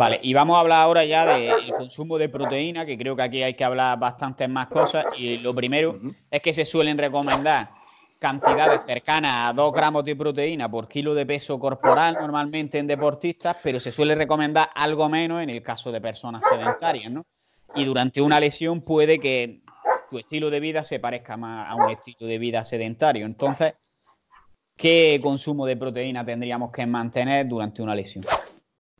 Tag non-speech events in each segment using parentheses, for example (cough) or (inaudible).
Vale, y vamos a hablar ahora ya del consumo de proteína, que creo que aquí hay que hablar bastantes más cosas. Y lo primero es que se suelen recomendar cantidades cercanas a 2 gramos de proteína por kilo de peso corporal normalmente en deportistas, pero se suele recomendar algo menos en el caso de personas sedentarias, ¿no? Y durante una lesión puede que tu estilo de vida se parezca más a un estilo de vida sedentario. Entonces, ¿qué consumo de proteína tendríamos que mantener durante una lesión?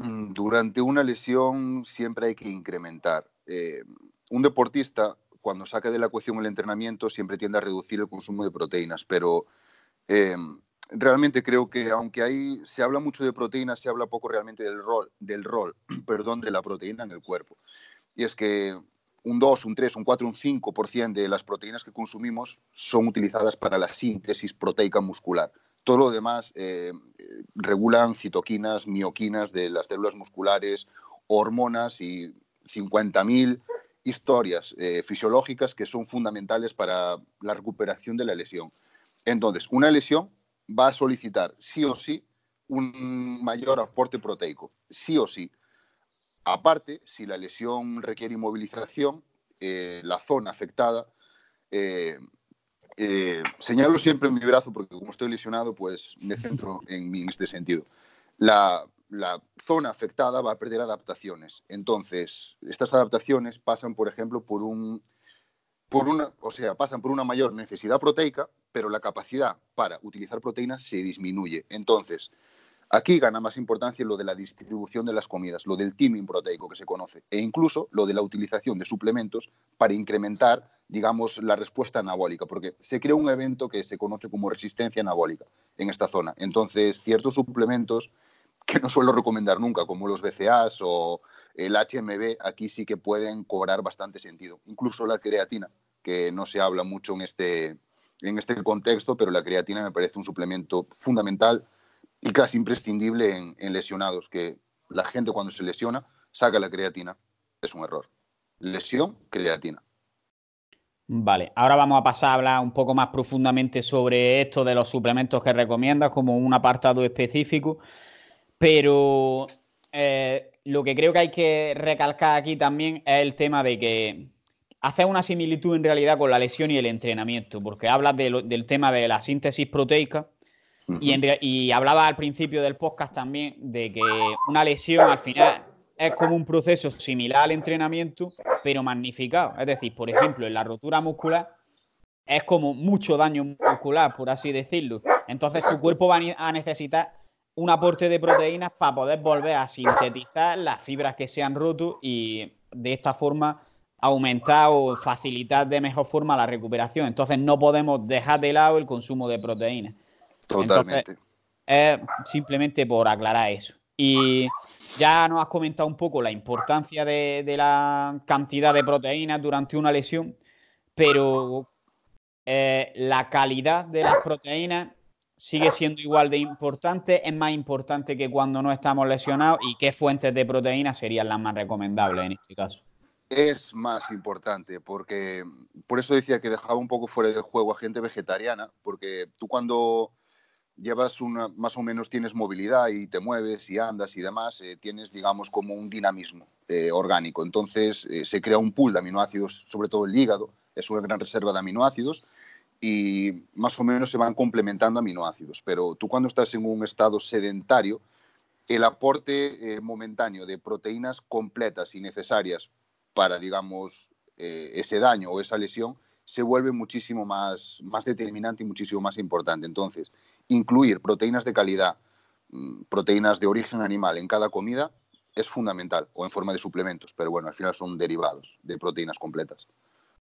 Mm, durante una lesión siempre hay que incrementar. Eh, un deportista, cuando saca de la ecuación el entrenamiento, siempre tiende a reducir el consumo de proteínas, pero eh, realmente creo que aunque ahí se habla mucho de proteínas, se habla poco realmente del rol, del rol (clears throat) perdón, de la proteína en el cuerpo. Y es que un 2, un 3, un 4, un 5% de las proteínas que consumimos son utilizadas para la síntesis proteica muscular. Todo lo demás eh, eh, regulan citoquinas, mioquinas de las células musculares, hormonas y 50.000 historias eh, fisiológicas que son fundamentales para la recuperación de la lesión. Entonces, una lesión va a solicitar sí o sí un mayor aporte proteico, sí o sí. Aparte, si la lesión requiere inmovilización, la zona afectada eh, señalo siempre mi brazo porque como estoy lesionado, pues me centro (laughs) en, este sentido. La, la zona afectada va a perder adaptaciones. Entonces, estas adaptaciones pasan, por ejemplo, por un por una, o sea, pasan por una mayor necesidad proteica, pero la capacidad para utilizar proteínas se disminuye. Entonces, Aquí gana más importancia lo de la distribución de las comidas, lo del timing proteico que se conoce, e incluso lo de la utilización de suplementos para incrementar, digamos, la respuesta anabólica, porque se crea un evento que se conoce como resistencia anabólica en esta zona. Entonces, ciertos suplementos que no suelo recomendar nunca, como los BCAs o el HMB, aquí sí que pueden cobrar bastante sentido. Incluso la creatina, que no se habla mucho en este, en este contexto, pero la creatina me parece un suplemento fundamental y casi imprescindible en, lesionados, que la gente cuando se lesiona saca la creatina. Es un error. Lesión, creatina. Vale, ahora vamos a pasar a hablar un poco más profundamente sobre esto de los suplementos que recomiendas como un apartado específico, pero eh, lo que creo que hay que recalcar aquí también es el tema de que hace una similitud en realidad con la lesión y el entrenamiento, porque hablas del tema de la síntesis proteica, y, y hablaba al principio del podcast también de que una lesión al final es como un proceso similar al entrenamiento, pero magnificado. Es decir, por ejemplo, en la rotura muscular es como mucho daño muscular, por así decirlo. Entonces tu cuerpo va a necesitar un aporte de proteínas para poder volver a sintetizar las fibras que se han roto y de esta forma aumentar o facilitar de mejor forma la recuperación. Entonces no podemos dejar de lado el consumo de proteínas. Totalmente. Entonces, simplemente por aclarar eso. Y ya nos has comentado un poco la importancia de, la cantidad de proteínas durante una lesión, pero eh, la calidad de las proteínas sigue siendo igual de importante, es más importante que cuando no estamos lesionados y qué fuentes de proteínas serían las más recomendables en este caso. Es más importante porque por eso decía que dejaba un poco fuera del juego a gente vegetariana, porque tú cuando llevas una, más o menos tienes movilidad y te mueves y andas y demás, eh, tienes, digamos, como un dinamismo eh, orgánico. Entonces eh, se crea un pool de aminoácidos, sobre todo el hígado, es una gran reserva de aminoácidos y más o menos se van complementando aminoácidos. Pero tú cuando estás en un estado sedentario, el aporte momentáneo de proteínas completas y necesarias para, digamos, ese daño o esa lesión se vuelve muchísimo más, más determinante y muchísimo más importante. Entonces, incluir proteínas de calidad, mm, proteínas de origen animal en cada comida es fundamental, o en forma de suplementos, pero bueno, al final son derivados de proteínas completas.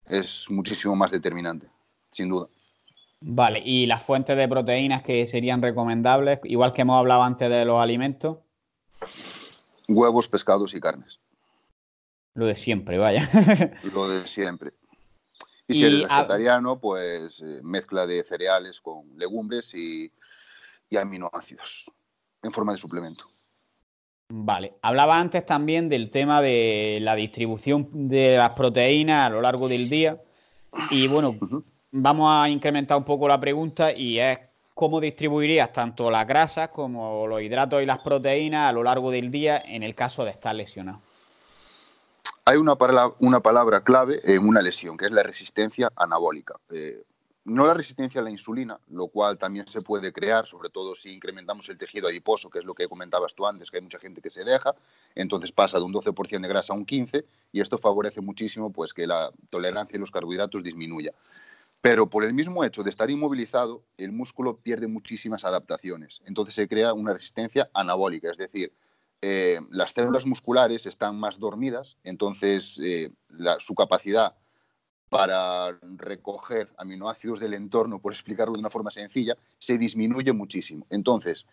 Es muchísimo más determinante, sin duda. Vale, ¿y las fuentes de proteínas que serían recomendables, igual que hemos hablado antes de los alimentos? Huevos, pescados y carnes. Lo de siempre, vaya. Lo de siempre. Y, si eres vegetariano, pues eh, mezcla de cereales con legumbres y, aminoácidos en forma de suplemento. Vale, hablaba antes también del tema de la distribución de las proteínas a lo largo del día. Y bueno, vamos a incrementar un poco la pregunta y es cómo distribuirías tanto las grasas como los hidratos y las proteínas a lo largo del día en el caso de estar lesionado hay una, palabra, clave en una lesión, que es la resistencia anabólica. Eh, no la resistencia a la insulina, lo cual también se puede crear, sobre todo si incrementamos el tejido adiposo, que es lo que comentabas tú antes, que hay mucha gente que se deja, entonces pasa de un 12% de grasa a un 15% y esto favorece muchísimo pues, que la tolerancia a los carbohidratos disminuya. Pero por el mismo hecho de estar inmovilizado, el músculo pierde muchísimas adaptaciones, entonces se crea una resistencia anabólica, es decir, eh, las células musculares están más dormidas, entonces eh, su capacidad para recoger aminoácidos del entorno, por explicarlo de una forma sencilla, se disminuye muchísimo. Entonces,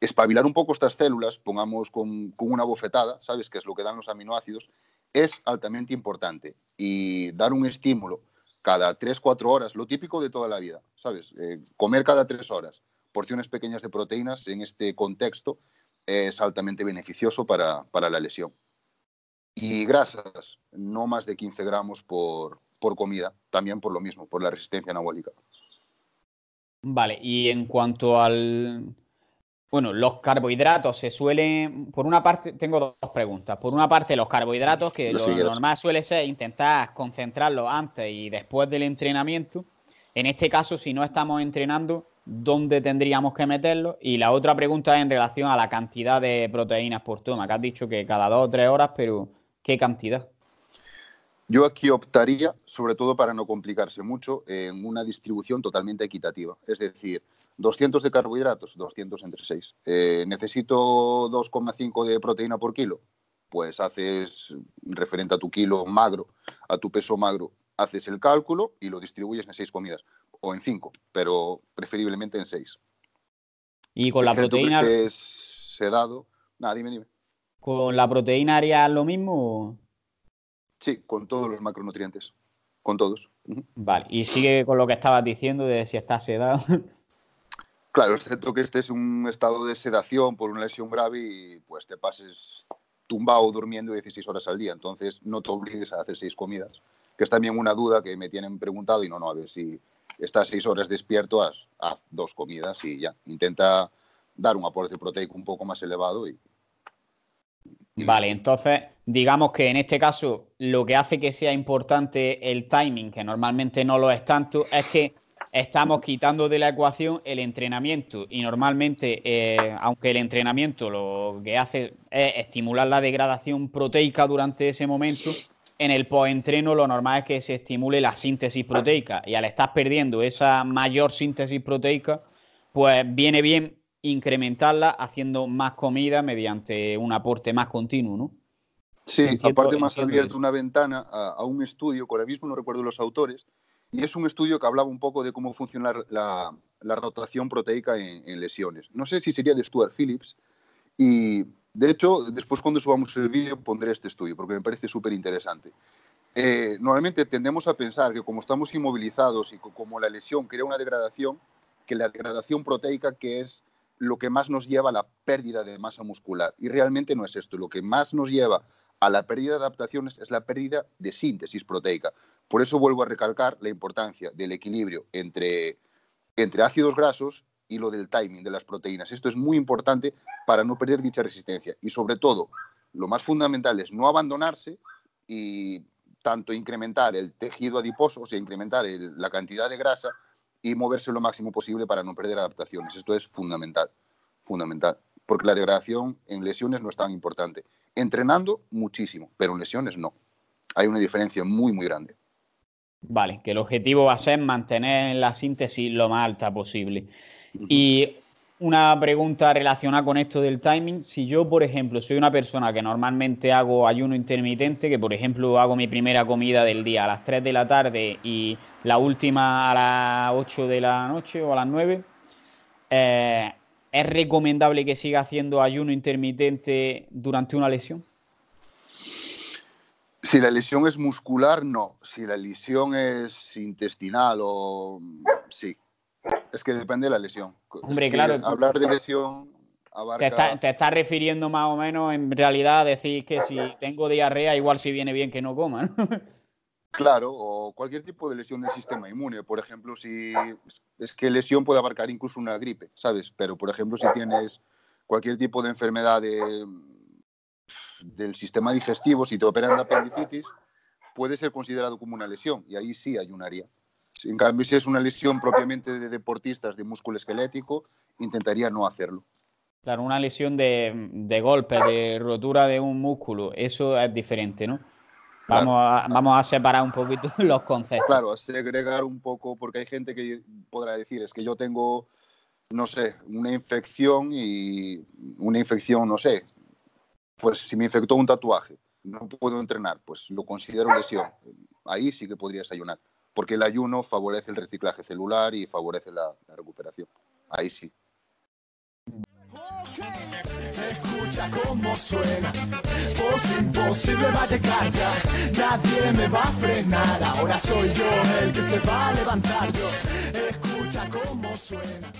espabilar un poco estas células, pongamos con, una bofetada, ¿sabes que es lo que dan los aminoácidos? Es altamente importante y dar un estímulo cada 3-4 horas, lo típico de toda la vida, ¿sabes? Eh, comer cada 3 horas, porciones pequeñas de proteínas en este contexto es altamente beneficioso para, la lesión. Y grasas, no más de 15 gramos por, comida, también por lo mismo, por la resistencia anabólica. Vale, y en cuanto al... Bueno, los carbohidratos se suelen... Por una parte, tengo dos preguntas. Por una parte, los carbohidratos, que lo normal suele ser intentar concentrarlos antes y después del entrenamiento. En este caso, si no estamos entrenando, dónde tendríamos que meterlo. Y la otra pregunta es en relación a la cantidad de proteínas por toma, que has dicho que cada dos o tres horas, pero ¿qué cantidad? Yo aquí optaría, sobre todo para no complicarse mucho, en una distribución totalmente equitativa. Es decir, 200 de carbohidratos, 200 entre 6. Eh, ¿Necesito 2,5 de proteína por kilo? Pues haces, referente a tu kilo magro, a tu peso magro, haces el cálculo y lo distribuyes en seis comidas o en 5, pero preferiblemente en 6. Y con la proteína. Que sedado. Nada, dime, dime. ¿Con la proteína harías lo mismo? Sí, con todos los macronutrientes. Con todos. Vale, y sigue con lo que estabas diciendo de si estás sedado. (laughs) Claro, excepto que estés en un estado de sedación por una lesión grave y pues te pases tumbado durmiendo 16 horas al día. Entonces no te obligues a hacer seis comidas que es también una duda que me tienen preguntado y no, no, a ver si estás seis horas despierto, haz, dos comidas y ya, intenta dar un aporte proteico un poco más elevado y... Vale, entonces digamos que en este caso lo que hace que sea importante el timing, que normalmente no lo es tanto, es que estamos quitando de la ecuación el entrenamiento y normalmente, eh, aunque el entrenamiento lo que hace es estimular la degradación proteica durante ese momento, en el postentreno lo normal es que se estimule la síntesis proteica y al estar perdiendo esa mayor síntesis proteica, pues viene bien incrementarla haciendo más comida mediante un aporte más continuo, ¿no? Sí, aparte más abierto una ventana a, un estudio, que ahora mismo no recuerdo los autores, y es un estudio que hablaba un poco de cómo funciona la, rotación proteica en, en, lesiones. No sé si sería de Stuart Phillips, y de hecho, después cuando subamos el vídeo pondré este estudio porque me parece súper interesante. Eh, normalmente tendemos a pensar que como estamos inmovilizados y como la lesión crea una degradación, que la degradación proteica que es lo que más nos lleva a la pérdida de masa muscular. Y realmente no es esto. Lo que más nos lleva a la pérdida de adaptaciones es la pérdida de síntesis proteica. Por eso vuelvo a recalcar la importancia del equilibrio entre ácidos grasos y lo del timing de las proteínas. Esto es muy importante para no perder dicha resistencia y sobre todo, lo más fundamental es no abandonarse y tanto incrementar el tejido adiposo, o sea, incrementar la cantidad de grasa y moverse lo máximo posible para no perder adaptaciones. Esto es fundamental, fundamental, porque la degradación en lesiones no es tan importante. Entrenando muchísimo, pero en lesiones no. Hay una diferencia muy, muy grande. Vale, que el objetivo va a ser mantener la síntesis lo más alta posible. Y una pregunta relacionada con esto del timing. Si yo, por ejemplo, soy una persona que normalmente hago ayuno intermitente, que por ejemplo hago mi primera comida del día a las 3 de la tarde y la última a las 8 de la noche o a las 9, eh, ¿es recomendable que siga haciendo ayuno intermitente durante una lesión? Si la lesión es muscular, no. Si la lesión es intestinal o... Sí. Es que depende de la lesión. Hombre, claro. Hablar de lesión abarca... Te estás está refiriendo más o menos, en realidad, a decir que si tengo diarrea, igual si viene bien que no coma, Claro, o cualquier tipo de lesión del sistema inmune. Por ejemplo, si es que lesión puede abarcar incluso una gripe, ¿sabes? Pero, por ejemplo, si tienes cualquier tipo de enfermedad de, del sistema digestivo, si te operan de apendicitis, puede ser considerado como una lesión y ahí sí ayunaría... En cambio, si es una lesión propiamente de deportistas de músculo esquelético, intentaría no hacerlo. Claro, una lesión de, golpe, de rotura de un músculo, eso es diferente, ¿no? Vamos, a, vamos a separar un poquito (laughs) los conceptos. Claro, segregar un poco, porque hay gente que podrá decir, es que yo tengo, no sé, una infección y una infección, no sé, pues si me infectó un tatuaje, no puedo entrenar, pues lo considero lesión. Ahí sí que podrías ayunar, porque el ayuno favorece el reciclaje celular y favorece la, recuperación. Ahí sí. Escucha cómo suena, pues imposible va a llegar ya, nadie me va a frenar, ahora soy yo el que se va a levantar yo, escucha cómo suena.